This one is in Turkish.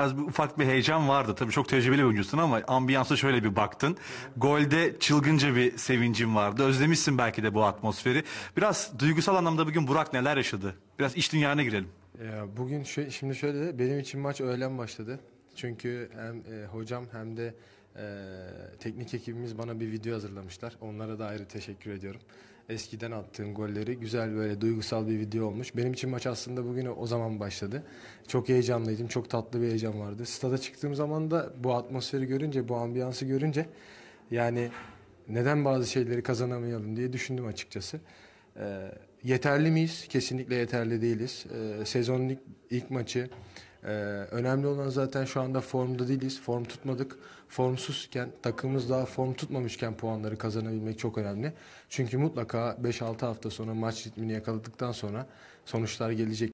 Biraz bir ufak bir heyecan vardı. Tabii çok tecrübeli bir oyuncusun ama ambiyansa şöyle bir baktın. Golde çılgınca bir sevincin vardı. Özlemişsin belki de bu atmosferi. Biraz duygusal anlamda bugün Burak neler yaşadı? Biraz iç dünyana girelim. Ya bugün şu, şimdi şöyle benim için maç öğlen başladı. Çünkü hem e, hocam hem de e, teknik ekibimiz bana bir video hazırlamışlar. Onlara da ayrı teşekkür ediyorum eskiden attığım golleri güzel böyle duygusal bir video olmuş. Benim için maç aslında bugün o zaman başladı. Çok heyecanlıydım. Çok tatlı bir heyecan vardı. Stada çıktığım zaman da bu atmosferi görünce, bu ambiyansı görünce yani neden bazı şeyleri kazanamayalım diye düşündüm açıkçası. E, yeterli miyiz? Kesinlikle yeterli değiliz. E, sezonun ilk, ilk maçı ee, önemli olan zaten şu anda formda değiliz. Form tutmadık. Formsuzken, takımımız daha form tutmamışken puanları kazanabilmek çok önemli. Çünkü mutlaka 5-6 hafta sonra maç ritmini yakaladıktan sonra sonuçlar gelecek.